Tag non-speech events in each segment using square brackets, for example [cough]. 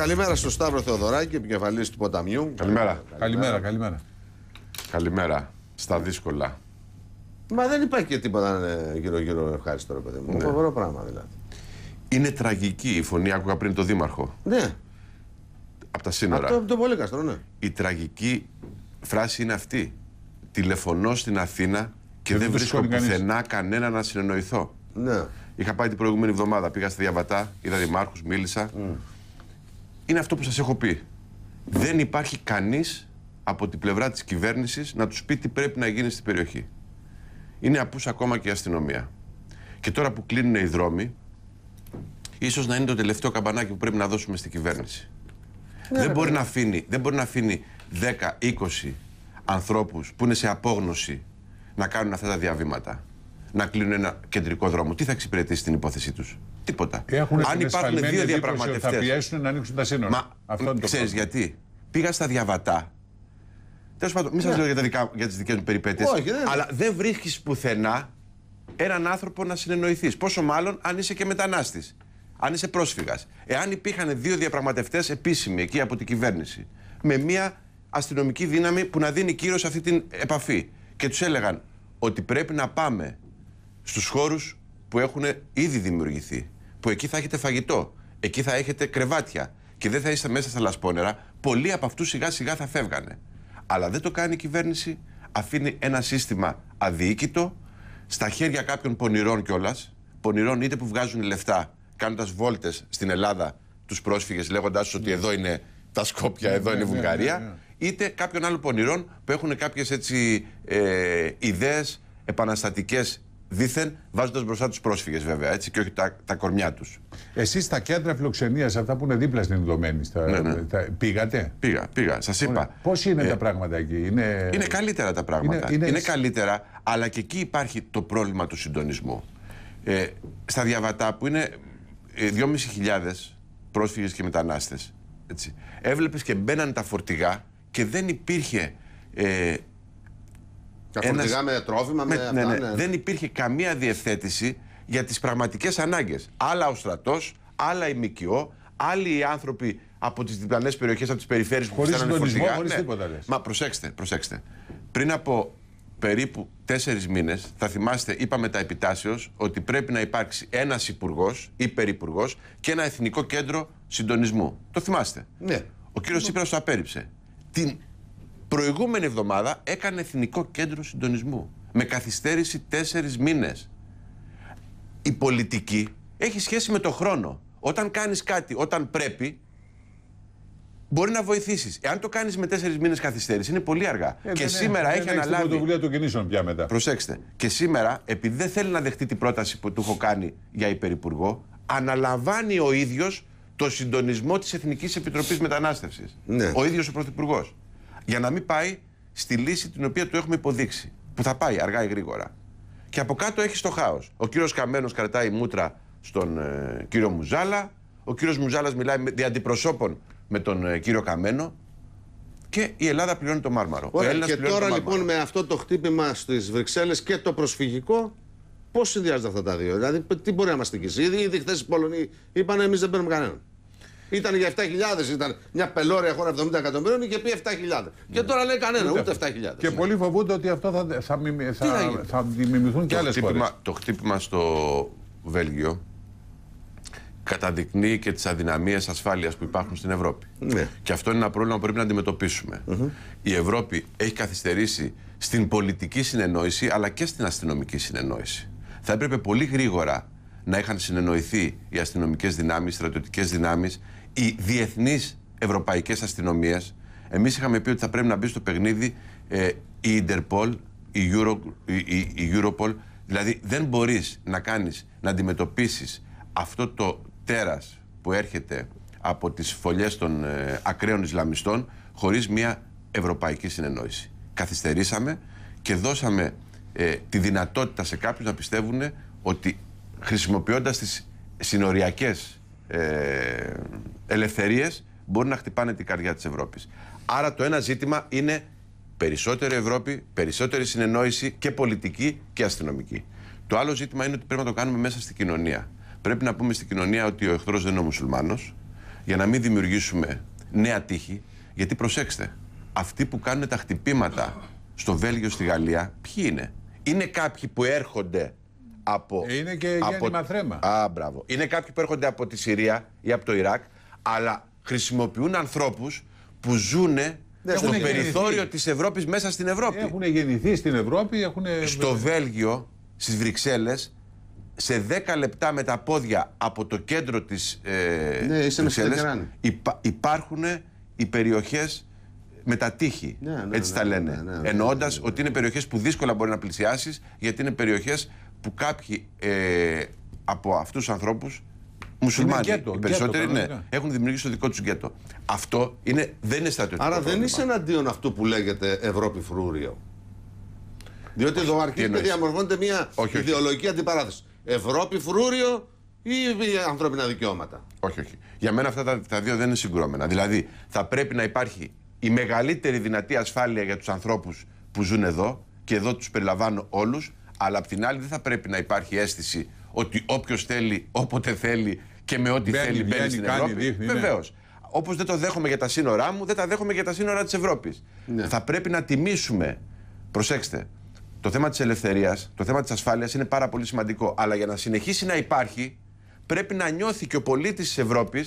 καλημέρα στο Σταύρο Θεοδωράκη, επικεφαλής του ποταμιού. Καλημέρα. Καλημέρα, καλημέρα. Καλημέρα. Στα δύσκολα. Μα δεν υπάρχει και τίποτα γύρω-γύρω ευχάριστο, ρε παιδί μου. Ναι. Φοβερό πράγμα δηλαδή. Είναι τραγική η φωνή, άκουγα πριν το Δήμαρχο. Ναι. Από τα σύνορα. Αυτό το πολύ καστρό, ναι. Η τραγική φράση είναι αυτή. Τηλεφωνώ στην Αθήνα και δεν, δεν βρίσκω πουθενά κανένα να συνεννοηθώ. Ναι. Είχα πάει την προηγούμενη εβδομάδα, πήγα στη Διαβατά, είδα δημάρχους, μίλησα είναι αυτό που σας έχω πει. Δεν υπάρχει κανείς από την πλευρά της κυβέρνησης να τους πει τι πρέπει να γίνει στην περιοχή. Είναι απούς ακόμα και η αστυνομία. Και τώρα που κλείνουν οι δρόμοι, ίσως να είναι το τελευταίο καμπανάκι που πρέπει να δώσουμε στην κυβέρνηση. δεν, μπορεί να αφήνει, δεν μπορεί να αφήνει 10-20 ανθρώπους που είναι σε απόγνωση να κάνουν αυτά τα διαβήματα να κλείνουν ένα κεντρικό δρόμο. Τι θα εξυπηρετήσει την υπόθεσή τους. Τίποτα. Έχουν Αν υπάρχουν δύο διαπραγματευτέ. Θα πιέσουν να ανοίξουν τα σύνορα. Μα Αυτό ξέρει γιατί. Πήγα στα διαβατά. Τέλος πάντων, μην σας ναι. λέω για, τις δικές μου περιπέτειες. Αλλά δεν βρίσκεις πουθενά έναν άνθρωπο να συνεννοηθείς. Πόσο μάλλον αν είσαι και μετανάστης. Αν είσαι πρόσφυγας. Εάν υπήρχαν δύο διαπραγματευτές επίσημοι εκεί από την κυβέρνηση. Με μία αστυνομική δύναμη που να δίνει κύρος σε αυτή την επαφή. Και τους έλεγαν ότι πρέπει να πάμε στους χώρους που έχουν ήδη δημιουργηθεί. Που εκεί θα έχετε φαγητό, εκεί θα έχετε κρεβάτια και δεν θα είστε μέσα στα λασπόνερα. Πολλοί από αυτούς σιγά σιγά θα φεύγανε. Αλλά δεν το κάνει η κυβέρνηση, αφήνει ένα σύστημα αδιοίκητο, στα χέρια κάποιων πονηρών κιόλας, πονηρών είτε που βγάζουν λεφτά κάνοντας βόλτες στην Ελλάδα τους πρόσφυγες, λέγοντάς τους ότι ναι. εδώ είναι τα Σκόπια, ναι, εδώ είναι η ναι, Βουλγαρία, είτε κάποιων άλλων πονηρών που έχουν κάποιες έτσι ε, ιδέες επαναστατικές δήθεν βάζοντας μπροστά τους πρόσφυγες, βέβαια, έτσι, και όχι τα, τα κορμιά τους. Εσείς στα κέντρα φιλοξενίας, αυτά που είναι δίπλα στην Ενδομένη, ναι, ναι. πήγατε. Πήγα, πήγα, σας είπα. Πώς είναι ε, τα πράγματα εκεί, είναι... είναι καλύτερα τα πράγματα. Είναι, καλύτερα, αλλά και εκεί υπάρχει το πρόβλημα του συντονισμού. Ε, στα διαβατά που είναι 2.500 ε, πρόσφυγες και μετανάστες, έβλεπες και μπαίναν τα φορτηγά και δεν υπήρχε ε, Διαφορετικά ένας... με τρόφιμα, με, ναι, ναι. Ναι. Δεν υπήρχε καμία διευθέτηση για τις πραγματικές ανάγκες. Άλλα ο στρατός, άλλα η ΜΚΟ, άλλοι οι άνθρωποι από τις διπλανές περιοχές, από τις περιφέρειες που χωρίς φτάνανε Χωρίς τίποτα λες. Μα προσέξτε, προσέξτε. Πριν από περίπου τέσσερις μήνες, θα θυμάστε, είπαμε τα επιτάσεως ότι πρέπει να υπάρξει ένας υπουργός, ή περιπουργό και ένα εθνικό κέντρο συντονισμού. Το θυμάστε. Ναι. Ο κύριος Τσίπρας το απέρριψε. Την προηγούμενη εβδομάδα έκανε Εθνικό Κέντρο Συντονισμού με καθυστέρηση τέσσερις μήνες. Η πολιτική έχει σχέση με το χρόνο. Όταν κάνεις κάτι, όταν πρέπει, μπορεί να βοηθήσεις. Εάν το κάνεις με τέσσερις μήνες καθυστέρηση, είναι πολύ αργά. Ε, και σήμερα ναι, έχει ναι, αναλάβει. Την πρωτοβουλία των κινήσεων πια μετά. Προσέξτε. Και σήμερα, επειδή δεν θέλει να δεχτεί την πρόταση που του έχω κάνει για υπερυπουργό, αναλαμβάνει ο ίδιος το συντονισμό της Εθνικής Επιτροπής Μετανάστευσης. Ναι. Ο ίδιος ο Πρωθυπουργός για να μην πάει στη λύση την οποία του έχουμε υποδείξει. Που θα πάει αργά ή γρήγορα. Και από κάτω έχει το χάος. Ο κύριος Καμένος κρατάει μούτρα στον ε, κύριο Μουζάλα. Ο κύριος Μουζάλας μιλάει με, δι' αντιπροσώπων με τον ε, κύριο Καμένο. Και η Ελλάδα πληρώνει το μάρμαρο. ο και τώρα λοιπόν με αυτό το χτύπημα στις Βρυξέλλες και το προσφυγικό, πώς συνδυάζονται αυτά τα δύο. Δηλαδή, τι μπορεί να μα νικήσει. Ήδη, ήδη χθες οι Πολωνοί είπαν: Εμείς δεν παίρνουμε κανέναν. Ήταν για 7.000, ήταν μια πελώρια χώρα 70 εκατομμυρίων και πει 7.000. Και τώρα λέει κανένα, ούτε 7.000. Και πολλοί φοβούνται ότι αυτό θα, θα, θα, θα, θα και άλλε χώρες. Το χτύπημα στο Βέλγιο καταδεικνύει και τις αδυναμίες ασφάλειας που υπάρχουν στην Ευρώπη. Ναι. Και αυτό είναι ένα πρόβλημα που πρέπει να αντιμετωπισουμε Η Ευρώπη έχει καθυστερήσει στην πολιτική συνεννόηση αλλά και στην αστυνομική συνεννόηση. Θα έπρεπε πολύ γρήγορα να είχαν συνεννοηθεί οι αστυνομικές δυνάμεις, οι στρατιωτικές δυνάμεις οι διεθνείς ευρωπαϊκές αστυνομίες. Εμείς είχαμε πει ότι θα πρέπει να μπει στο παιχνίδι ε, η Ιντερπολ, η, Euro, η, Europol. Δηλαδή δεν μπορείς να κάνεις, να αντιμετωπίσεις αυτό το τέρας που έρχεται από τις φωλιές των ε, ακραίων Ισλαμιστών χωρίς μια ευρωπαϊκή συνεννόηση. Καθυστερήσαμε και δώσαμε ε, τη δυνατότητα σε κάποιους να πιστεύουν ότι χρησιμοποιώντας τις συνοριακές ε, ελευθερίες μπορεί να χτυπάνε την καρδιά της Ευρώπης. Άρα το ένα ζήτημα είναι περισσότερη Ευρώπη, περισσότερη συνεννόηση και πολιτική και αστυνομική. Το άλλο ζήτημα είναι ότι πρέπει να το κάνουμε μέσα στην κοινωνία. Πρέπει να πούμε στην κοινωνία ότι ο εχθρός δεν είναι ο μουσουλμάνος, για να μην δημιουργήσουμε νέα τύχη. Γιατί προσέξτε, αυτοί που κάνουν τα χτυπήματα στο Βέλγιο, στη Γαλλία, ποιοι είναι. Είναι κάποιοι που έρχονται από. Ε, είναι και από... θρέμα. Α, μπράβο. Είναι κάποιοι που έρχονται από τη Συρία ή από το Ιράκ, αλλά χρησιμοποιούν ανθρώπους που ζουν ναι, στο περιθώριο της Ευρώπης μέσα στην Ευρώπη. Έχουν γεννηθεί στην Ευρώπη, έχουν. Στο Βέλγιο, στις Βρυξέλλες, σε 10 λεπτά με τα πόδια από το κέντρο της ε, ναι, Βρυξέλλες υπά, υπάρχουν οι περιοχές με τα τείχη, έτσι τα λένε, εννοώντα ότι είναι περιοχές που δύσκολα μπορεί να πλησιάσεις, γιατί είναι περιοχές που κάποιοι ε, από αυτούς τους ανθρώπους, μουσουλμάνοι, είναι οι περισσότεροι ναι, έχουν δημιουργήσει το δικό τους γκέτο. Αυτό είναι, δεν είναι στρατιωτικό. Άρα δεν είσαι εναντίον αυτού που λέγεται Ευρώπη φρούριο. Διότι όχι, εδώ αρχίζει να διαμορφώνεται μια όχι, ιδεολογική αντιπαράθεση. Ευρώπη φρούριο ή ανθρώπινα δικαιώματα. Όχι, όχι. Για μένα αυτά τα, τα δύο δεν είναι συγκρόμενα. Δηλαδή, θα πρέπει να υπάρχει η μεγαλύτερη δυνατή ασφάλεια για τους ανθρώπους που ζουν εδώ, και εδώ τους περιλαμβάνω όλους, αλλά απ' την άλλη δεν θα πρέπει να υπάρχει αίσθηση ότι όποιος θέλει, όποτε θέλει και με ό,τι θέλει μπαίνει στην κάνει, Ευρώπη. Ναι. Όπως δεν το δέχομαι για τα σύνορά μου, δεν τα δέχομαι για τα σύνορα της Ευρώπης. Ναι. Θα πρέπει να τιμήσουμε. Προσέξτε, το θέμα της ελευθερίας, το θέμα της ασφάλειας είναι πάρα πολύ σημαντικό. Αλλά για να συνεχίσει να υπάρχει, πρέπει να νιώθει και ο πολίτης της Ευρώπης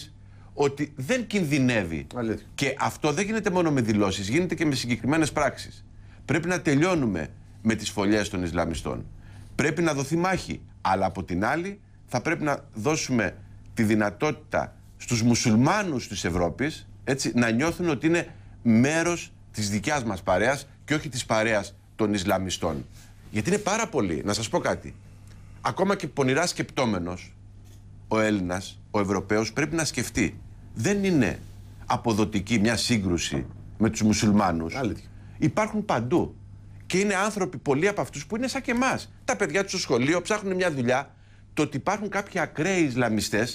ότι δεν κινδυνεύει. Αλήθεια. Και αυτό δεν γίνεται μόνο με δηλώσεις, γίνεται και με συγκεκριμένες πράξεις. Πρέπει να τελειώνουμε με τις φωλιές των Ισλαμιστών. Πρέπει να δοθεί μάχη, αλλά από την άλλη θα πρέπει να δώσουμε τη δυνατότητα στους μουσουλμάνους της Ευρώπης έτσι, να νιώθουν ότι είναι μέρος της δικιάς μας παρέας και όχι της παρέας των Ισλαμιστών. Γιατί είναι πάρα πολύ, να σας πω κάτι, ακόμα και πονηρά σκεπτόμενος ο Έλληνας, ο Ευρωπαίος πρέπει να σκεφτεί. Δεν είναι αποδοτική μια σύγκρουση με τους μουσουλμάνους. Υπάρχουν παντού. Και είναι άνθρωποι, πολλοί από αυτούς που είναι σαν και εμάς. Τα παιδιά τους στο σχολείο ψάχνουν μια δουλειά. Το ότι υπάρχουν κάποιοι ακραίοι Ισλαμιστές,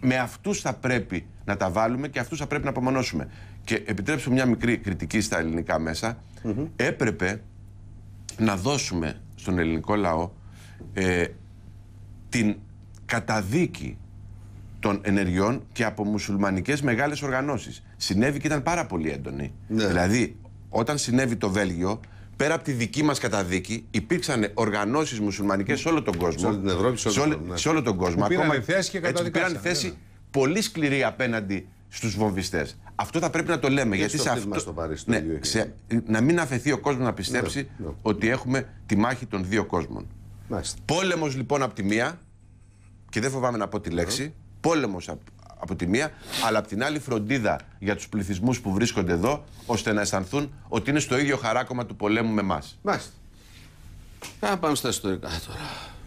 με αυτούς θα πρέπει να τα βάλουμε και αυτούς θα πρέπει να απομονώσουμε. Και επιτρέψτε μια μικρή κριτική στα ελληνικά Έπρεπε να δώσουμε στον ελληνικό λαό ε, την καταδίκη των ενεργειών και από μουσουλμανικές μεγάλες οργανώσεις. Συνέβη και ήταν πάρα πολύ έντονη. Ναι. Δηλαδή, όταν συνέβη το Βέλγιο, πέρα από τη δική μας καταδίκη, υπήρξαν οργανώσεις μουσουλμανικές σε όλο τον κόσμο. Σε την Ευρώπη, ναι. σε, όλο τον κόσμο. Που πήραν Ακόμα, θέση και πήραν ναι. θέση πολύ σκληρή απέναντι στους βομβιστές. Αυτό θα πρέπει να το λέμε. γιατί σε αυτό. Ναι, να μην αφαιθεί ο κόσμος να πιστέψει ότι έχουμε τη μάχη των δύο κόσμων. Πόλεμο Πόλεμος λοιπόν από τη μία, και δεν φοβάμαι να πω τη λέξη, πόλεμο από από τη μία, αλλά από την άλλη φροντίδα για τους πληθυσμούς που βρίσκονται εδώ, ώστε να αισθανθούν ότι είναι στο ίδιο χαράκωμα του πολέμου με εμάς. Μάλιστα. Να πάμε στα ιστορικά τώρα.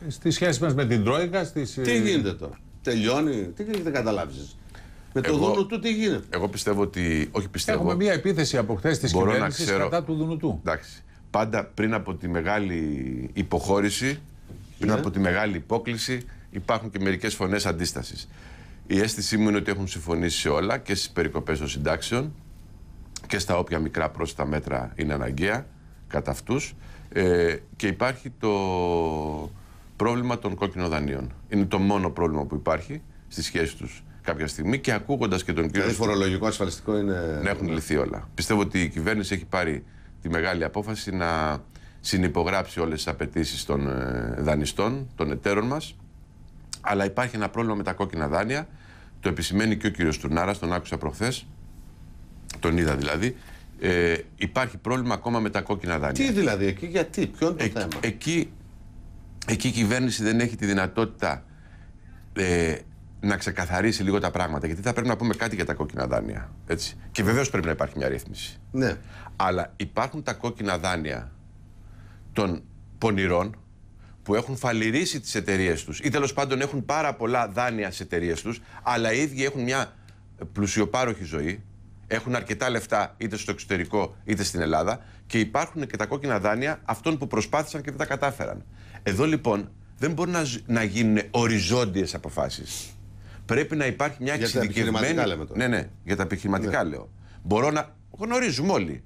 Ε, στη σχέση μας με την Τρόικα, στις. Ε, τι γίνεται τώρα. Τελειώνει. Τι δεν καταλάβεις. Με το δούνο του τι γίνεται. Εγώ πιστεύω ότι. Όχι πιστεύω. Έχουμε μία επίθεση από χθες της κυβέρνηση κατά του δούνου του. Εντάξει. Πάντα πριν από τη μεγάλη υποχώρηση, ναι. πριν από τη μεγάλη υπόκληση, υπάρχουν και μερικές φωνές αντίστασης. Η αίσθησή μου είναι ότι έχουν συμφωνήσει σε όλα και στις περικοπές των συντάξεων και στα όποια μικρά πρόσθετα μέτρα είναι αναγκαία κατά αυτούς. Ε, και υπάρχει το πρόβλημα των κόκκινων δανείων. Είναι το μόνο πρόβλημα που υπάρχει στη σχέση τους κάποια στιγμή και ακούγοντας και τον κύριο. Το δηλαδή, φορολογικό, ασφαλιστικό είναι. Να έχουν λυθεί όλα. Πιστεύω ότι η κυβέρνηση έχει πάρει τη μεγάλη απόφαση να συνυπογράψει όλες τις απαιτήσεις των ε, δανειστών, των εταίρων μας αλλά υπάρχει ένα πρόβλημα με τα κόκκινα δάνεια. Το επισημαίνει και ο κύριος Τουρνάρα, τον άκουσα προχθές. Τον είδα δηλαδή. Ε, υπάρχει πρόβλημα ακόμα με τα κόκκινα δάνεια. Τι δηλαδή, εκεί γιατί, ποιο είναι το θέμα. Εκεί, εκεί η κυβέρνηση δεν έχει τη δυνατότητα ε, να ξεκαθαρίσει λίγο τα πράγματα. Γιατί θα πρέπει να πούμε κάτι για τα κόκκινα δάνεια. Έτσι. Και βεβαίως πρέπει να υπάρχει μια ρύθμιση. Ναι. Αλλά υπάρχουν τα κόκκινα δάνεια των πονηρών, που έχουν φαληρήσει τις εταιρείες τους ή τέλος πάντων έχουν πάρα πολλά δάνεια στις εταιρείες τους, αλλά οι ίδιοι έχουν μια πλουσιοπάροχη ζωή, έχουν αρκετά λεφτά είτε στο εξωτερικό είτε στην Ελλάδα και υπάρχουν και τα κόκκινα δάνεια αυτών που προσπάθησαν και δεν τα κατάφεραν. Εδώ λοιπόν δεν μπορεί να, να γίνουν οριζόντιες αποφάσεις. Πρέπει να υπάρχει μια εξειδικευμένη. Για τα λέμε τώρα. Ναι, ναι, για τα επιχειρηματικά ναι. λέω. Μπορώ να. Γνωρίζουμε όλοι.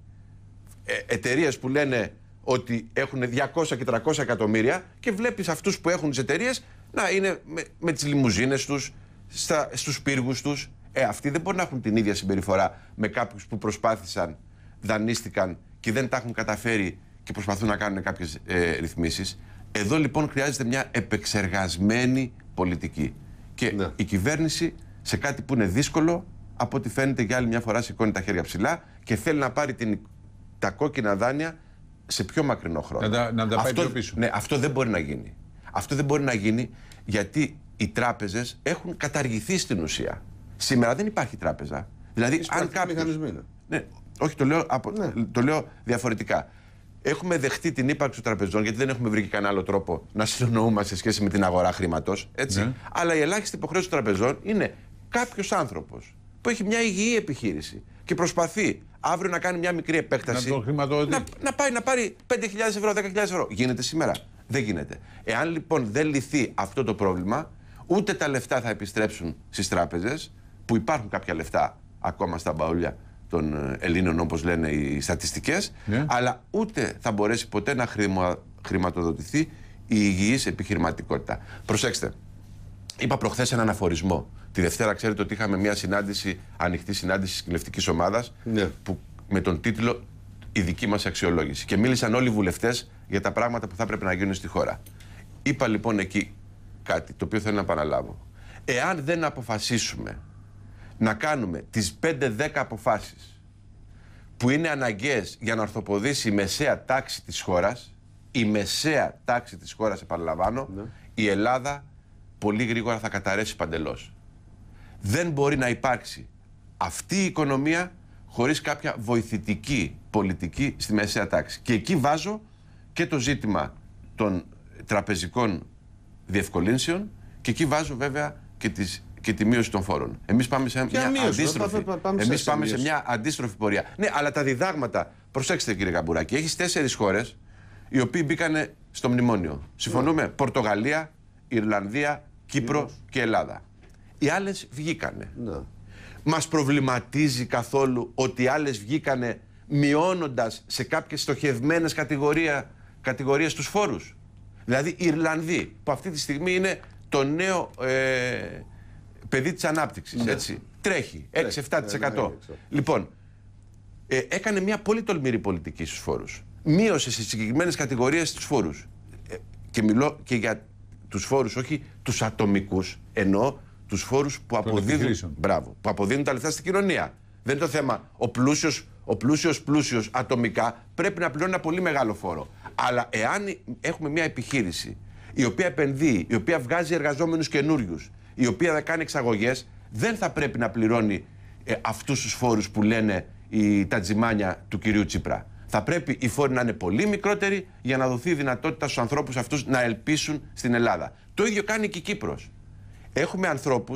Ε, Εταιρείες που λένε ότι έχουν 200 και 300 εκατομμύρια και βλέπεις αυτούς που έχουν τις εταιρείες να είναι με, με τις λιμουζίνες τους, στα, στους πύργους τους. Ε, αυτοί δεν μπορούν να έχουν την ίδια συμπεριφορά με κάποιους που προσπάθησαν, δανείστηκαν και δεν τα έχουν καταφέρει και προσπαθούν να κάνουν κάποιες ε, ρυθμίσεις. Εδώ λοιπόν χρειάζεται μια επεξεργασμένη πολιτική. Και ναι. η κυβέρνηση σε κάτι που είναι δύσκολο, από ό,τι φαίνεται για άλλη μια φορά σηκώνει τα χέρια ψηλά και θέλει να πάρει την, τα κόκκινα δάνεια σε πιο μακρινό χρόνο. Να τα, να τα πάει αυτό, πιο πίσω. Ναι, αυτό δεν μπορεί να γίνει. Αυτό δεν μπορεί να γίνει γιατί οι τράπεζες έχουν καταργηθεί στην ουσία. Σήμερα δεν υπάρχει τράπεζα. Δηλαδή, Είς αν κάποιος, ναι. ναι, όχι, το λέω, απο, ναι. το λέω διαφορετικά. Έχουμε δεχτεί την ύπαρξη των τραπεζών, γιατί δεν έχουμε βρει κανένα άλλο τρόπο να συνεννοούμε σε σχέση με την αγορά χρήματος. Ναι. Αλλά η ελάχιστη υποχρέωση των τραπεζών είναι κάποιος άνθρωπος που έχει μια υγιή επιχείρηση και προσπαθεί αύριο να κάνει μια μικρή επέκταση. Να, το να, να πάει να πάρει 5.000 ευρώ, 10.000 ευρώ. Γίνεται σήμερα. Δεν γίνεται. Εάν λοιπόν δεν λυθεί αυτό το πρόβλημα, ούτε τα λεφτά θα επιστρέψουν στις τράπεζες, που υπάρχουν κάποια λεφτά ακόμα στα μπαούλια των ε, Ελλήνων, όπως λένε οι στατιστικές, ναι. αλλά ούτε θα μπορέσει ποτέ να χρηματοδοτηθεί η υγιής επιχειρηματικότητα. Προσέξτε, Είπα προχθές έναν αφορισμό. Τη Δευτέρα, ξέρετε ότι είχαμε μια συνάντηση, ανοιχτή συνάντηση της κοινευτική ομάδας ναι. με τον τίτλο Η δική μας αξιολόγηση. Και μίλησαν όλοι οι βουλευτές για τα πράγματα που θα πρέπει να γίνουν στη χώρα. Είπα λοιπόν εκεί κάτι το οποίο θέλω να επαναλάβω. Εάν δεν αποφασίσουμε να κάνουμε τις 5-10 αποφάσεις που είναι αναγκαίες για να ορθοποδήσει η μεσαία τάξη της χώρας, η μεσαία τάξη της χώρας, επαναλαμβάνω, ναι. η Ελλάδα πολύ γρήγορα θα καταρρεύσει παντελώς. Δεν μπορεί να υπάρξει αυτή η οικονομία χωρίς κάποια βοηθητική πολιτική στη μεσαία τάξη. Και εκεί βάζω και το ζήτημα των τραπεζικών διευκολύνσεων και εκεί βάζω βέβαια και τις και τη μείωση των φόρων. Εμείς πάμε σε μια αντίστροφη. Πάμε, εμείς σε πάμε σε μια αντίστροφη πορεία. Ναι, αλλά τα διδάγματα. Προσέξτε, κύριε Καμπουράκη, έχεις τέσσερις χώρες οι οποίοι μπήκαν στο μνημόνιο. Συμφωνούμε. Ναι. Πορτογαλία, Ιρλανδία, Κύπρο και Ελλάδα. Οι άλλες βγήκανε. Ναι. Μας προβληματίζει καθόλου ότι οι άλλες βγήκανε μειώνοντας σε κάποιες στοχευμένες κατηγορίες τους φόρους. Δηλαδή οι Ιρλανδοί, που αυτή τη στιγμή είναι το νέο ε, παιδί της ανάπτυξης. Ναι. έτσι, Τρέχει 6-7%. Ναι. Ναι, λοιπόν, ε, έκανε μια πολύ τολμηρή πολιτική στους φόρους. Μείωσε σε συγκεκριμένες κατηγορίες τους φόρους. Ε, και μιλώ και για τους φόρους όχι τους ατομικούς, ενώ τους φόρους που αποδίδουν, μπράβο, που αποδίδουν τα λεφτά στην κοινωνία. Δεν είναι το θέμα. Ο πλούσιος ο πλούσιος ατομικά πρέπει να πληρώνει ένα πολύ μεγάλο φόρο. Αλλά εάν έχουμε μια επιχείρηση η οποία επενδύει, η οποία βγάζει εργαζόμενους καινούριους, η οποία θα κάνει εξαγωγές, δεν θα πρέπει να πληρώνει ε, αυτούς τους φόρους που λένε η, τα τζιμάνια του κυρίου Τσίπρα. Θα πρέπει οι φόροι να είναι πολύ μικρότεροι για να δοθεί δυνατότητα στους ανθρώπους αυτούς να ελπίσουν στην Ελλάδα. Το ίδιο κάνει και η Κύπρος. Έχουμε ανθρώπους,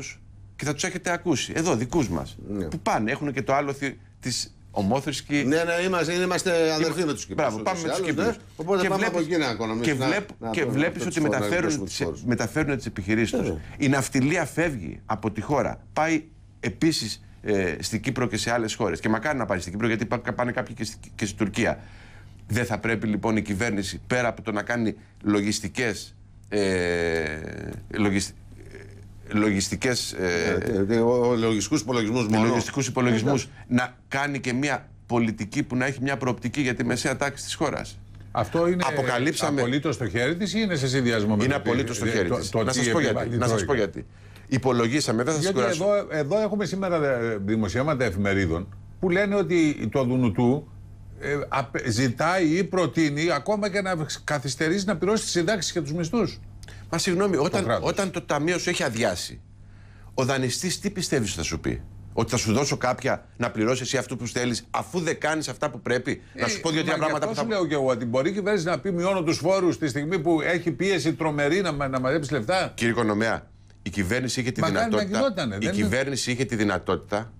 και θα τους έχετε ακούσει, εδώ δικούς μας, ναι. που πάνε, έχουν και το άλλο της ομόθρησκης. Ναι, ναι, είμαστε, είμαστε αδερφοί με τους Κύπρους. Μπράβο, πάμε με τους Κύπρους. Ναι. Οπότε και πάμε βλέπεις, από εκεί Και, και βλέπεις ότι μεταφέρουν, τις, μεταφέρουν τις επιχειρήσεις τους. Ναι. Η ναυτιλία φεύγει από τη χώρα. Πάει επίσης ε, στην Κύπρο και σε άλλες χώρες. Και μακάρι να πάει στην Κύπρο, γιατί πάνε κάποιοι και, στη, στην Τουρκία. Δεν θα πρέπει λοιπόν η κυβέρνηση πέρα από το να κάνει λογιστικές. Ε, ε, λογιστικές, ε, ε, λογιστικούς υπολογισμούς μόνο. Να κάνει και μια πολιτική που να έχει μια προοπτική για τη μεσαία τάξη της χώρας. Αυτό είναι Αποκαλύψαμε... απολύτως στο χέρι της ή είναι σε συνδυασμό με Είναι απολύτω στο χέρι Να σας πω γιατί. Υπολογίσαμε, δεν θα σας κουράσω. Εδώ, εδώ έχουμε σήμερα ε, δημοσιεύματα εφημερίδων που λένε ότι το Δουνουτού ε, ζητάει ή προτείνει ακόμα και να καθυστερήσει να πληρώσει τις συντάξεις και τους μισθούς. Μα συγγνώμη, όταν το, όταν το ταμείο σου έχει αδειάσει, ο δανειστής τι πιστεύεις θα σου πει. Ότι θα σου δώσω κάποια να πληρώσεις εσύ αυτό που θέλει, αφού δεν κάνεις αυτά που πρέπει. να ε, σου πω δύο-τρία πράγματα που θα. λέω και εγώ ότι μπορεί η κυβέρνηση να πει μειώνω τους φόρους τη στιγμή που έχει πίεση τρομερή να, να μαζέψει λεφτά. Κύριε η κυβέρνηση είχε τη Μακάρι δυνατότητα. Γινότανε, η κυβέρνηση είχε τη δυνατότητα.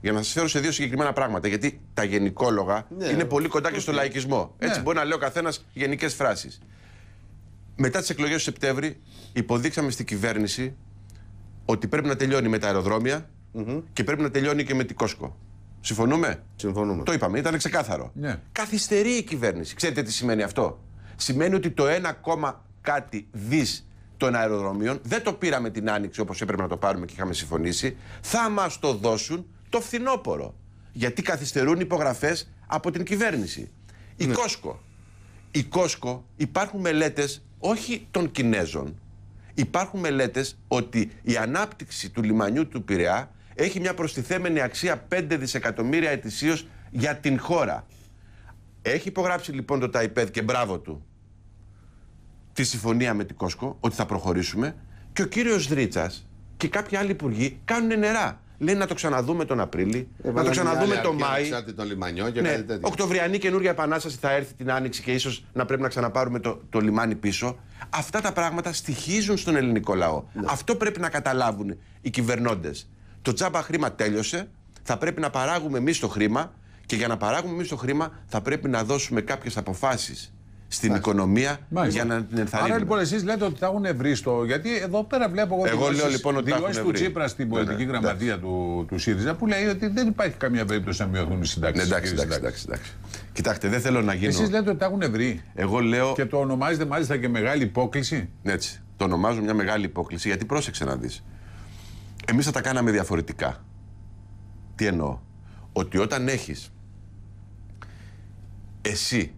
Για να σας φέρω σε δύο συγκεκριμένα πράγματα. Γιατί τα γενικόλογα ναι. είναι πολύ κοντά και στο λαϊκισμό. Έτσι ναι. μπορεί να λέει ο καθένας γενικές φράσεις. Μετά τις εκλογές του Σεπτέμβρη, υποδείξαμε στην κυβέρνηση ότι πρέπει να τελειώνει με τα αεροδρομια και πρέπει να τελειώνει και με την Κόσκο. Συμφωνούμε. Συμφωνούμε. Το είπαμε, ήταν ξεκάθαρο. Ναι. Καθυστερεί η κυβέρνηση. Ξέρετε τι σημαίνει αυτό. Σημαίνει ότι το 1, κάτι δις των αεροδρομίων. Δεν το πήραμε την άνοιξη όπως έπρεπε να το πάρουμε και είχαμε συμφωνήσει. Θα μας το δώσουν το φθινόπωρο. Γιατί καθυστερούν υπογραφές από την κυβέρνηση. Η ναι. Κόσκο. Η Κόσκο υπάρχουν μελέτες όχι των Κινέζων. Υπάρχουν μελέτες ότι η ανάπτυξη του λιμανιού του Πειραιά έχει μια προστιθέμενη αξία 5 δισεκατομμύρια ετησίως για την χώρα. Έχει υπογράψει λοιπόν το ΤΑΙΠΕΔ και μπράβο του τη συμφωνία με την Κόσκο ότι θα προχωρήσουμε και ο κύριος Δρίτσα και κάποιοι άλλοι υπουργοί κάνουν νερά. Λέει να το ξαναδούμε τον Απρίλη, να το ξαναδούμε τον Μάη. Το λιμανιό και ναι, Οκτωβριανή καινούργια επανάσταση θα έρθει την Άνοιξη και ίσως να πρέπει να ξαναπάρουμε το, το λιμάνι πίσω. Αυτά τα πράγματα στοιχίζουν στον ελληνικό λαό. Ναι. Αυτό πρέπει να καταλάβουν οι κυβερνώντες. Το τσάμπα χρήμα τέλειωσε. Θα πρέπει να παράγουμε εμείς το χρήμα και για να παράγουμε εμείς το χρήμα θα πρέπει να δώσουμε κάποιες αποφάσεις στην οικονομία για να την ενθαρρύνουμε. Άρα λοιπόν εσείς λέτε ότι θα έχουν βρει στο. Γιατί εδώ πέρα βλέπω εγώ, εγώ λέω λοιπόν ότι δηλώσεις του Τσίπρα στην ναι, πολιτική ναι, γραμματεία του, του ΣΥΡΙΖΑ που λέει ότι δεν υπάρχει καμία περίπτωση να μειωθούν οι συντάξεις. Ναι, εντάξει, εντάξει, εντάξει, εντάξει. Κοιτάξτε, δεν θέλω να γίνω. Εσείς λέτε ότι τα έχουν βρει. Εγώ λέω. Και το ονομάζετε μάλιστα και μεγάλη υπόκληση. Ναι, έτσι. Το ονομάζω μια μεγάλη υπόκληση γιατί πρόσεξε να δεις. Εμείς θα τα κάναμε διαφορετικά. Τι εννοώ. Ότι όταν έχεις εσύ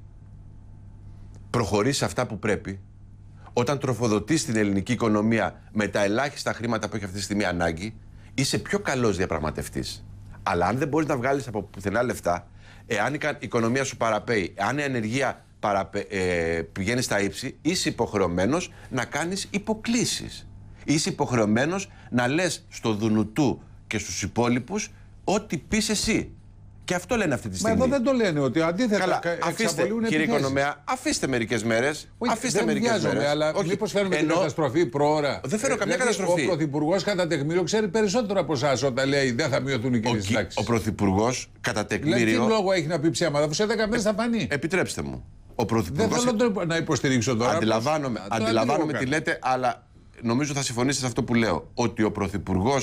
προχωρήσει αυτά που πρέπει, όταν τροφοδοτείς την ελληνική οικονομία με τα ελάχιστα χρήματα που έχει αυτή τη στιγμή ανάγκη, είσαι πιο καλός διαπραγματευτής. Αλλά αν δεν μπορείς να βγάλεις από πουθενά λεφτά, εάν η οικονομία σου παραπέει, εάν η ανεργία ε, πηγαίνει στα ύψη, είσαι υποχρεωμένος να κάνεις υποκλήσεις. Είσαι υποχρεωμένος να λες στο Δουνουτού και στους υπόλοιπους ό,τι πεις εσύ. Και αυτό λένε αυτή τη στιγμή. Μα εδώ δεν το λένε ότι αντίθετα. Καλά, αφήστε, κύριε επιθέσεις. αφήστε μερικές μέρες. Αφήστε μερικέ μέρες. Αλλά μήπω φέρνουμε Ενώ... την καταστροφή προώρα. Δεν φέρω ε, καμιά δηλαδή, καταστροφή. Ο Πρωθυπουργός κατά τεκμήριο ξέρει περισσότερο από εσάς όταν λέει δεν θα μειωθούν οι κοινέ τάξει. Ο, ο Πρωθυπουργός κατά τεκμήριο. Δηλαδή, τι λόγο έχει να πει ψέματα αφού σε δέκα μέρες θα φανεί. Επιτρέψτε μου. Ο Πρωθυπουργό. Δεν θέλω να υποστηρίξω τώρα. Αντιλαμβάνομαι, αντιλαμβάνομαι τι λέτε, αλλά νομίζω θα συμφωνήσετε σε αυτό που λέω. Ότι ο Πρωθυπουργός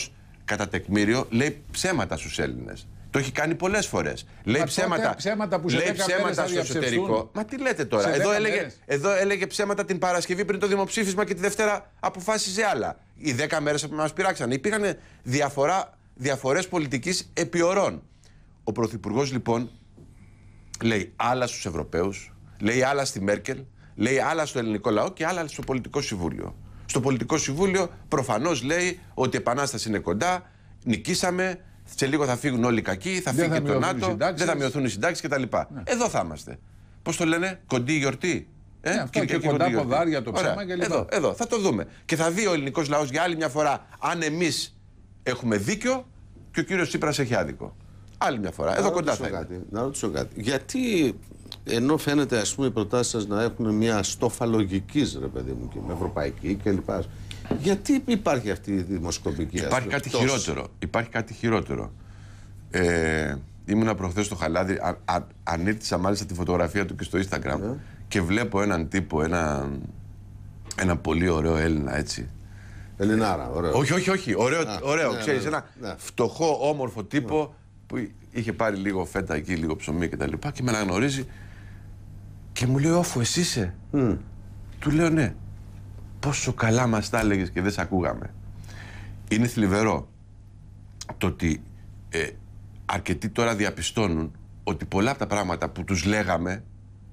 κατά τεκμήριο λέει ψέματα στους Έλληνες. Το έχει κάνει πολλές φορές. Λέει ψέματα, που σε λέει ψέματα στο εσωτερικό. Μα τι λέτε τώρα. Εδώ έλεγε, εδώ έλεγε ψέματα την Παρασκευή πριν το δημοψήφισμα και τη Δευτέρα αποφάσιζε άλλα. Οι δέκα μέρες που μας πειράξαν. Υπήρχαν διαφορές πολιτικής επιορών. Ο Πρωθυπουργός λοιπόν λέει άλλα στους Ευρωπαίους, λέει άλλα στη Μέρκελ, λέει άλλα στο ελληνικό λαό και άλλα στο πολιτικό συμβούλιο. Στο πολιτικό συμβούλιο προφανώς λέει ότι η επανάσταση είναι κοντά, νικήσαμε, σε λίγο θα φύγουν όλοι οι κακοί, θα φύγει το ΝΑΤΟ, δεν θα μειωθούν οι συντάξεις κτλ. Ναι. Εδώ θα είμαστε. Πώς το λένε, κοντή γιορτή. Ε, ναι, αυτό και κοντά ποδάρια το ψέμα και λοιπά. Εδώ, εδώ θα το δούμε. Και θα δει ο ελληνικός λαός για άλλη μια φορά αν εμείς έχουμε δίκιο και ο κύριος Τσίπρας έχει άδικο. Άλλη μια φορά. Εδώ κοντά θα κάτι, Να ρωτήσω κάτι. Γιατί ενώ φαίνεται ας πούμε οι προτάσεις να έχουν μια στόφα ρε παιδί μου και με ευρωπαϊκή κλπ. Γιατί υπάρχει αυτή η δημοσκοπική Υπάρχει κάτι χειρότερο. Υπάρχει κάτι χειρότερο. Ε, ήμουνα προχθές στο χαλάδι, ανήρτησα μάλιστα τη φωτογραφία του και στο Instagram ναι. και βλέπω έναν τύπο, ένα, ένα πολύ ωραίο Έλληνα έτσι. Ελληνάρα, ωραίο. Όχι, όχι, όχι. Ωραίο, α, ωραίο ναι, ξέρεις, ναι, ένα ναι. φτωχό, όμορφο τύπο που είχε πάρει λίγο φέτα εκεί, λίγο ψωμί και τα λοιπά και με αναγνωρίζει και μου λέει, όφου εσύ είσαι. Mm. Του λέω ναι πόσο καλά μας τα έλεγες και δεν σε ακούγαμε. Είναι θλιβερό το ότι ε, αρκετοί τώρα διαπιστώνουν ότι πολλά από τα πράγματα που τους λέγαμε,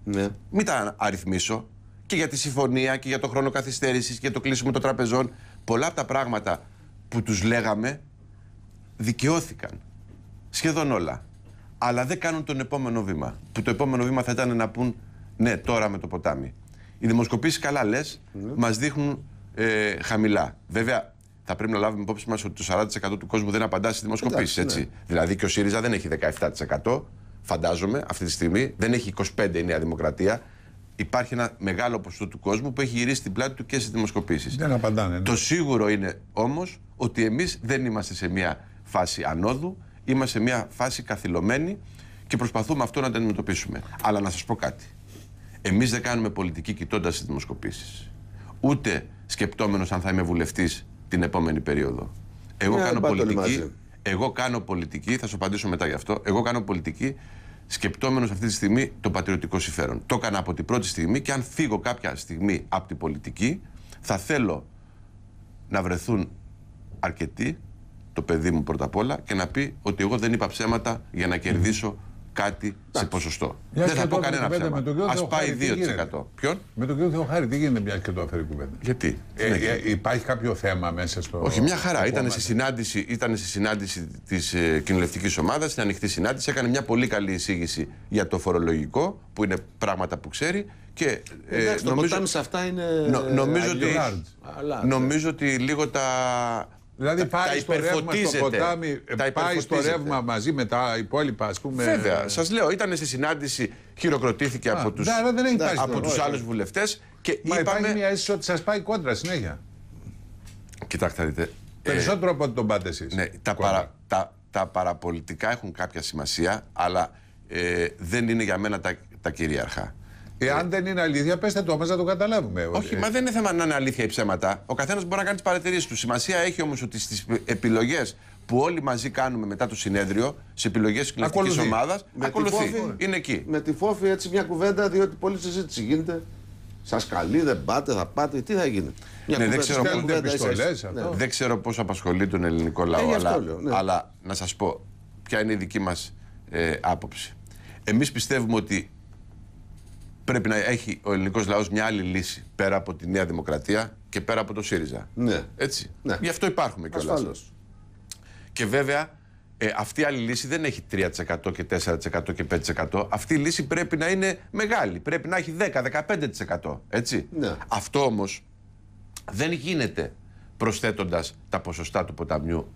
ναι. μην τα αριθμίσω, και για τη συμφωνία και για το χρόνο καθυστέρησης και το κλείσιμο των τραπεζών, πολλά από τα πράγματα που τους λέγαμε δικαιώθηκαν. Σχεδόν όλα. Αλλά δεν κάνουν τον επόμενο βήμα. Που το επόμενο βήμα θα ήταν να πούν ναι, τώρα με το ποτάμι. Οι δημοσκοπήσεις, καλά λες, ναι. μας δείχνουν ε, χαμηλά. Βέβαια, θα πρέπει να λάβουμε υπόψη μας ότι το 40% του κόσμου δεν απαντά στις δημοσκοπήσεις. Ναι. Δηλαδή και ο ΣΥΡΙΖΑ δεν έχει 17%. Φαντάζομαι αυτή τη στιγμή δεν έχει 25% η Νέα Δημοκρατία. Υπάρχει ένα μεγάλο ποσοστό του κόσμου που έχει γυρίσει την πλάτη του και στις δημοσκοπήσεις. Δεν απαντάνε. Ναι. Το σίγουρο είναι όμως ότι εμείς δεν είμαστε σε μια φάση ανόδου, είμαστε σε μια φάση καθυλωμένη και προσπαθούμε αυτό να το αντιμετωπίσουμε. Αλλά να σας πω κάτι. Εμείς δεν κάνουμε πολιτική κοιτώντας τις δημοσκοπήσεις. Ούτε σκεπτόμενος αν θα είμαι βουλευτής την επόμενη περίοδο. Εγώ ναι, κάνω πολιτική. Εγώ κάνω πολιτική, θα σου απαντήσω μετά γι' αυτό. Εγώ κάνω πολιτική σκεπτόμενος αυτή τη στιγμή το πατριωτικό συμφέρον. Το έκανα από την πρώτη στιγμή και αν φύγω κάποια στιγμή από την πολιτική, θα θέλω να βρεθούν αρκετοί, το παιδί μου πρώτα απ' όλα, και να πει ότι εγώ δεν είπα ψέματα για να κερδίσω κάτι σε ποσοστό. δεν θα πω κανένα ψέμα. Α πάει 2%. Ποιον? Με τον κύριο Θεοχάρη, τι γίνεται μια και το κουβέντα. Γιατί? Ε, ε υπάρχει κάποιο θέμα μέσα στο. Όχι, μια χαρά. Ήταν σε συνάντηση, συνάντηση της ε, κοινοβουλευτικής ομάδας, στην ανοιχτή συνάντηση. Έκανε μια πολύ καλή εισήγηση για το φορολογικό, που είναι πράγματα που ξέρει. Και, ε, νομίζω, το αυτά είναι. νομίζω ε. ότι λίγο τα Δηλαδή πάει τα, στο ρεύμα στο ποτάμι, τα ε, πάει στο ρεύμα μαζί με τα υπόλοιπα ας πούμε. Βέβαια, σας λέω, ήταν στη συνάντηση, χειροκροτήθηκε από τους, ναι, δεν άλλους βουλευτές. Και Μα υπάρχει μια αίσθηση ότι σας πάει κόντρα συνέχεια. Κοιτάξτε, δείτε. Ε, Περισσότερο από ότι τον πάτε εσείς. Ναι, τα, τα, τα παραπολιτικά έχουν κάποια σημασία, αλλά ε, δεν είναι για μένα τα, τα κυρίαρχα. Εάν δεν είναι αλήθεια, πέστε το μέσα να το καταλάβουμε. Ε, Όχι, ε. μα δεν είναι θέμα να είναι αλήθεια ή ψέματα. Ο καθένας μπορεί να κάνει τις παρατηρήσεις του. Σημασία έχει όμως ότι στις επιλογές που όλοι μαζί κάνουμε μετά το συνέδριο, στι επιλογές της ομάδας, ομάδα, ακολουθεί. Φόφη, είναι εκεί. Με τη φόφη έτσι μια κουβέντα, διότι πολλή συζήτηση γίνεται. Σας καλεί, δεν πάτε, θα πάτε, τι θα γίνει. ναι, δεν, ξέρω πόσο ναι. δεν ξέρω απασχολεί τον ελληνικό ε, λαό, αλλά, ναι. αλλά να σας πω ποια είναι η δική μας άποψη. Εμείς πιστεύουμε ότι πρέπει να έχει ο ελληνικός λαός μια άλλη λύση πέρα από τη Νέα Δημοκρατία και πέρα από το ΣΥΡΙΖΑ. Ναι. Έτσι. Ναι. Γι' αυτό υπάρχουμε κιόλας. Και βέβαια ε, αυτή η άλλη λύση δεν έχει 3% και 4% και 5%. Αυτή η λύση πρέπει να είναι μεγάλη. Πρέπει να έχει 10-15%. Έτσι. Ναι. Αυτό όμως δεν γίνεται προσθέτοντας τα ποσοστά του ποταμιού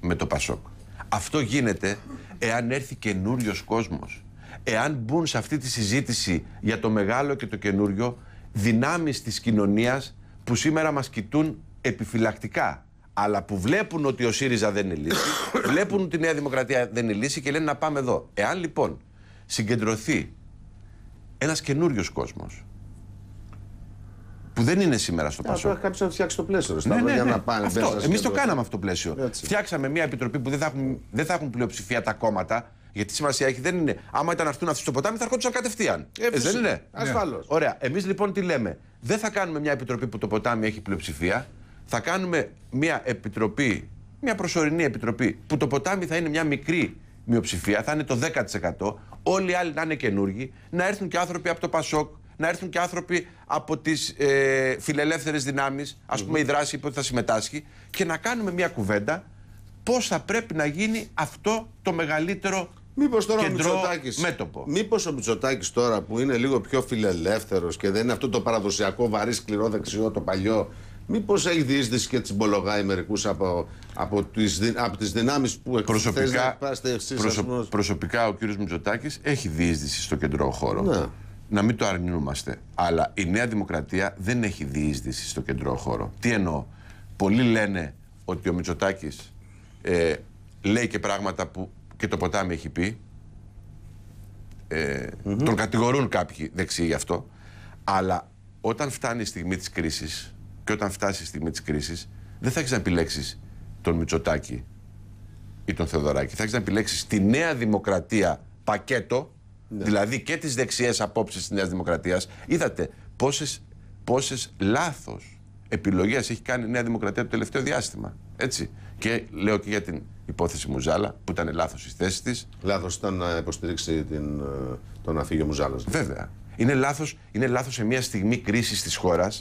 με το Πασόκ. Αυτό γίνεται εάν έρθει καινούριος κόσμος εάν μπουν σε αυτή τη συζήτηση για το μεγάλο και το καινούριο δυνάμεις της κοινωνίας που σήμερα μας κοιτούν επιφυλακτικά αλλά που βλέπουν ότι ο ΣΥΡΙΖΑ δεν είναι λύση, [coughs] βλέπουν ότι η Νέα Δημοκρατία δεν είναι λύση και λένε να πάμε εδώ. Εάν λοιπόν συγκεντρωθεί ένας καινούριος κόσμος που δεν είναι σήμερα στο ε, Πασό. Θα κάποιος να φτιάξει το πλαίσιο. Ναι, ναι, ναι. Εμεί το κάναμε αυτό το πλαίσιο. Έτσι. Φτιάξαμε μια επιτροπή που δεν θα δεν θα έχουν πλειοψηφία τα κόμματα γιατί σημασία έχει δεν είναι. Άμα ήταν αυτού αυτοί στο ποτάμι, θα έρχονταν κατευθείαν. Ε, ε δεν είναι. Ναι. Ασφαλώς. Ωραία. Εμείς λοιπόν τι λέμε. Δεν θα κάνουμε μια επιτροπή που το ποτάμι έχει πλειοψηφία. Θα κάνουμε μια επιτροπή, μια προσωρινή επιτροπή, που το ποτάμι θα είναι μια μικρή μειοψηφία, θα είναι το 10%. Όλοι οι άλλοι να είναι καινούργοι, να έρθουν και άνθρωποι από το Πασόκ, να έρθουν και άνθρωποι από τις ε, φιλελεύθερες δυνάμεις, ας πούμε, η δράση που θα συμμετάσχει και να κάνουμε μια κουβέντα πώς θα πρέπει να γίνει αυτό το μεγαλύτερο Μήπως τώρα κεντρό ο Μητσοτάκης, μέτωπο. Μήπως ο Μητσοτάκης τώρα που είναι λίγο πιο φιλελεύθερος και δεν είναι αυτό το παραδοσιακό βαρύ σκληρό δεξιό το παλιό. Μήπως έχει διείσδυση και τσιμπολογάει μερικούς από, από τις από τις δυνάμεις που προσωπικά, προσωπικά ο κύριος Μητσοτάκης έχει διείσδυση στο κεντρό χώρο. Ναι. Να μην το αρνούμαστε. Αλλά η Νέα Δημοκρατία δεν έχει διείσδυση στο κεντρό χώρο. Τι εννοώ. Πολλοί λένε ότι ο Μητσοτάκης ε, λέει και πράγματα που και το ποτάμι έχει πει. Ε, Τον κατηγορούν κάποιοι δεξιοί γι' αυτό. Αλλά όταν φτάνει η στιγμή της κρίσης και όταν φτάσει η στιγμή της κρίσης, δεν θα έχεις να επιλέξεις τον Μητσοτάκη ή τον Θεοδωράκη. Θα έχεις να επιλέξεις τη Νέα Δημοκρατία πακέτο, ναι. δηλαδή και τις δεξιές απόψεις της Νέας Δημοκρατίας. Είδατε πόσες πόσες λάθος επιλογές έχει κάνει η Νέα Δημοκρατία το τελευταίο διάστημα. Έτσι. Και λέω και για την υπόθεση Μουζάλα, που ήταν λάθος η θέση της. Λάθος ήταν να υποστηρίξει την, ε, τον ο Μουζάλας. Βέβαια. Είναι λάθος είναι λάθος σε μια στιγμή κρίσης της χώρας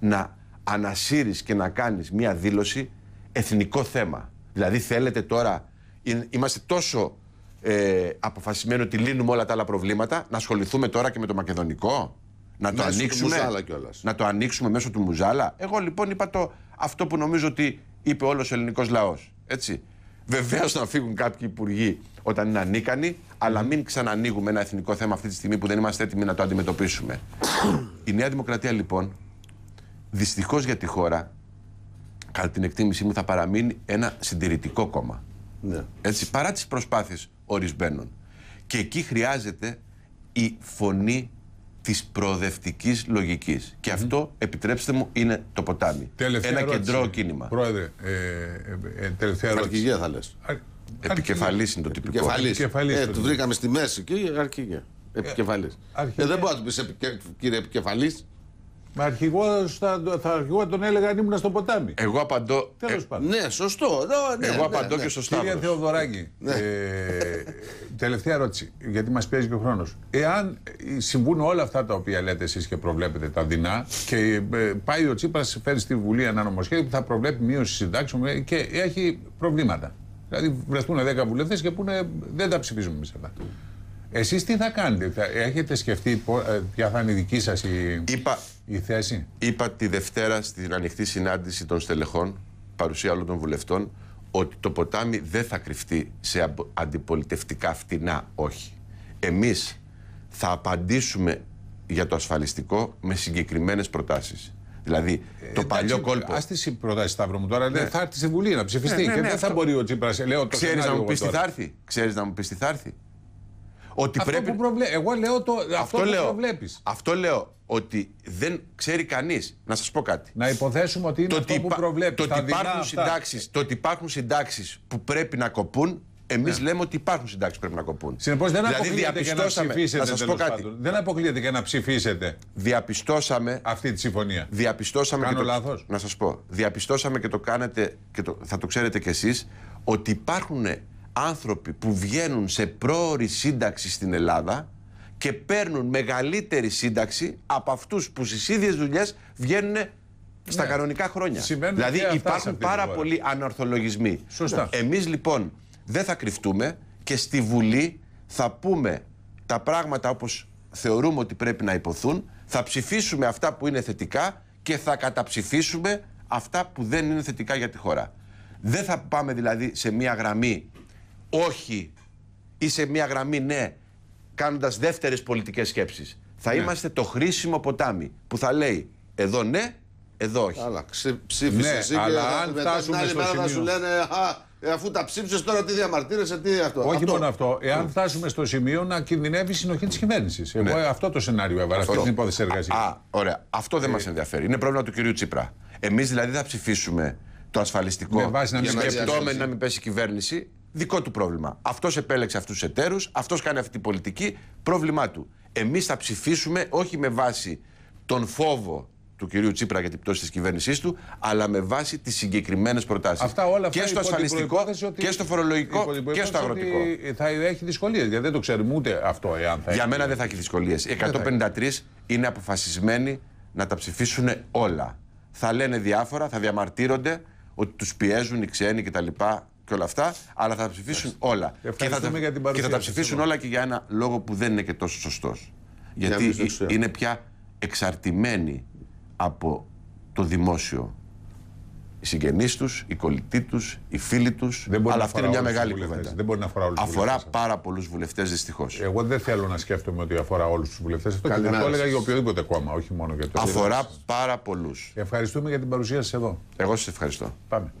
να ανασύρεις και να κάνεις μια δήλωση εθνικό θέμα. Δηλαδή, θέλετε τώρα, είμαστε τόσο ε, αποφασισμένοι ότι λύνουμε όλα τα άλλα προβλήματα, να ασχοληθούμε τώρα και με το μακεδονικό. Να το, ανοίξουμε, να το ανοίξουμε μέσω του Μουζάλα. Εγώ λοιπόν είπα το, αυτό που νομίζω ότι είπε όλος ο ελληνικός λαός. Έτσι. Βεβαίως να φύγουν κάποιοι υπουργοί όταν είναι ανίκανοι, αλλά μην ξανανοίγουμε ένα εθνικό θέμα αυτή τη στιγμή που δεν είμαστε έτοιμοι να το αντιμετωπίσουμε. Η Νέα Δημοκρατία λοιπόν, δυστυχώς για τη χώρα, κατά την εκτίμησή μου, θα παραμείνει ένα συντηρητικό κόμμα. Ναι. Έτσι, παρά τις προσπάθειες ορισμένων. Και εκεί χρειάζεται η φωνή Της προοδευτικής λογικής. Και αυτό, επιτρέψτε μου, είναι το ποτάμι. Ένα κεντρό κίνημα. Πρόεδρε, ε, ε, ε, τελευταία ερώτηση. Αρχηγία θα λες. Επικεφαλής. είναι το τυπικό. Επικεφαλής. Ε, το βρήκαμε στη μέση και αρχηγία. Ε, επικεφαλής. Ε, δεν μπορεί να του πεις κύριε επικεφαλής. Με αρχηγό θα, θα αρχηγό τον έλεγα αν ήμουν στο ποτάμι. Εγώ απαντώ. Τέλος ε, πάντων. Ναι, σωστό. Ναι, Εγώ ναι, απαντώ ναι, και σωστά. Κύριε Θεοδωράκη, ναι. ε, τελευταία ερώτηση, γιατί μας πιέζει και ο χρόνος. Εάν συμβούν όλα αυτά τα οποία λέτε εσείς και προβλέπετε τα δεινά και ε, πάει ο Τσίπρας, φέρει στη Βουλή ένα νομοσχέδιο που θα προβλέπει μείωση συντάξεων ε, και έχει προβλήματα. Δηλαδή βρεθούν 10 βουλευτές και πούνε δεν τα ψηφίζουμε εμείς αυτά. Εσείς τι θα κάνετε, θα, έχετε σκεφτεί ποια θα είναι η δική σας η. Είπα, η θέση. Είπα τη Δευτέρα στην ανοιχτή συνάντηση των στελεχών, παρουσία όλων των βουλευτών, ότι το ποτάμι δεν θα κρυφτεί σε αντιπολιτευτικά φτηνά όχι. Εμείς θα απαντήσουμε για το ασφαλιστικό με συγκεκριμένες προτάσεις. Δηλαδή ε, το παλιό κόλπο. Ας τις προτάσει, Σταύρο μου τώρα. Ναι. Θα έρθει στη Βουλή να ψηφιστεί. Ναι, ναι, και ναι, δεν θα μπορεί ο Τσίπρας. να μου πεις τι θα έρθει. Ξέρεις να μου πεις τι θα έρθει. Ότι αυτό πρέπει... που προβλέ... Εγώ λέω το... αυτό, αυτό που λέω. προβλέπεις. Αυτό λέω ότι δεν ξέρει κανείς. Να σας πω κάτι. Να υποθέσουμε ότι είναι το αυτό που προβλέπεις. Το ότι, υπάρχουν συντάξεις, το ότι υπάρχουν συντάξεις που πρέπει να κοπούν Εμείς ναι. λέμε ότι υπάρχουν συντάξεις που πρέπει να κοπούν. Συνεπώς δεν δηλαδή, αποκλείεται και να ψηφίσετε. Να σας πω κάτι. Πάντων. Δεν αποκλείεται και να ψηφίσετε. Διαπιστώσαμε. Αυτή τη συμφωνία. Διαπιστώσαμε. Κάνω και Το... Να σας πω. Διαπιστώσαμε και το κάνετε και το... θα το ξέρετε κι εσείς ότι υπάρχουν άνθρωποι που βγαίνουν σε πρόορη σύνταξη στην Ελλάδα και παίρνουν μεγαλύτερη σύνταξη από αυτούς που στις ίδιες δουλειές βγαίνουν στα ναι. κανονικά χρόνια. δηλαδή υπάρχουν πάρα πολλοί αναορθολογισμοί. Σωστά. Εμείς λοιπόν δεν θα κρυφτούμε και στη Βουλή θα πούμε τα πράγματα όπως θεωρούμε ότι πρέπει να υποθούν, θα ψηφίσουμε αυτά που είναι θετικά και θα καταψηφίσουμε αυτά που δεν είναι θετικά για τη χώρα. Δεν θα πάμε δηλαδή σε μια γραμμή όχι ή μια γραμμή ναι, κάνοντας δεύτερες πολιτικές σκέψεις. Θα ναι. είμαστε το χρήσιμο ποτάμι που θα λέει εδώ ναι, εδώ όχι. Αλλά ψήφισε ναι, εσύ και αλλά αν μετά φτάσουμε την άλλη μέρα θα σου λένε ε, αφού τα ψήφισες τώρα τι διαμαρτύρεσαι, τι αυτό. Όχι αυτό. μόνο αυτό. Εάν ναι. φτάσουμε στο σημείο να κινδυνεύει η συνοχή της κυβέρνησης. Εγώ ναι. ε, αυτό το σενάριο έβαλα. Αυτή την υπόθεση εργασίας. Α, ωραία. Αυτό δεν ε... μας ενδιαφέρει. Είναι πρόβλημα του κυρίου Τσίπρα. Εμείς δηλαδή θα ψηφίσουμε το ασφαλιστικό. Με βάση να μην, να μην πέσει η κυβέρνηση δικό του πρόβλημα. Αυτός επέλεξε αυτούς τους εταίρους, αυτός κάνει αυτή την πολιτική, πρόβλημά του. Εμείς θα ψηφίσουμε όχι με βάση τον φόβο του κυρίου Τσίπρα για την πτώση της κυβέρνησής του, αλλά με βάση τις συγκεκριμένες προτάσεις. Αυτά όλα και στο ασφαλιστικό, ότι... και στο φορολογικό και στο αγροτικό. θα έχει δυσκολίες, γιατί δεν το ξέρουμε ούτε αυτό, εάν θα Για μένα δεν θα έχει δυσκολίες. Οι 153 είναι αποφασισμένοι να τα ψηφίσουν όλα. Θα λένε διάφορα, θα διαμαρτύρονται ότι τους πιέζουν οι ξένοι κτλ και όλα αυτά, αλλά θα τα ψηφίσουν όλα. Και θα, για την και θα τα ψηφίσουν όλα και για ένα λόγο που δεν είναι και τόσο σωστός. Γιατί είναι πια εξαρτημένοι από το δημόσιο. Οι συγγενείς τους, οι κολλητοί τους, οι φίλοι τους. Αλλά αυτή είναι μια μεγάλη κουβέντα. Δεν μπορεί να αφορά όλους Αφορά βουλευτές. πάρα πολλούς βουλευτές δυστυχώς. Εγώ δεν θέλω να σκέφτομαι ότι αφορά όλους τους βουλευτές. Αυτό και θα το έλεγα για οποιοδήποτε κόμμα, όχι μόνο για το. Αφορά πάρα πολλούς. Ευχαριστούμε για την παρουσία σας εδώ. Εγώ σας ευχαριστώ. Πάμε.